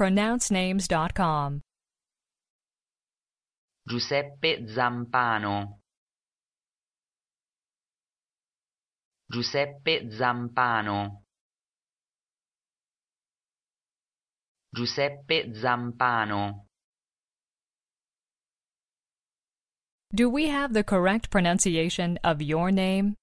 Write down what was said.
pronouncenames.com. Giuseppe Zampano. Giuseppe Zampano. Giuseppe Zampano. Do we have the correct pronunciation of your name?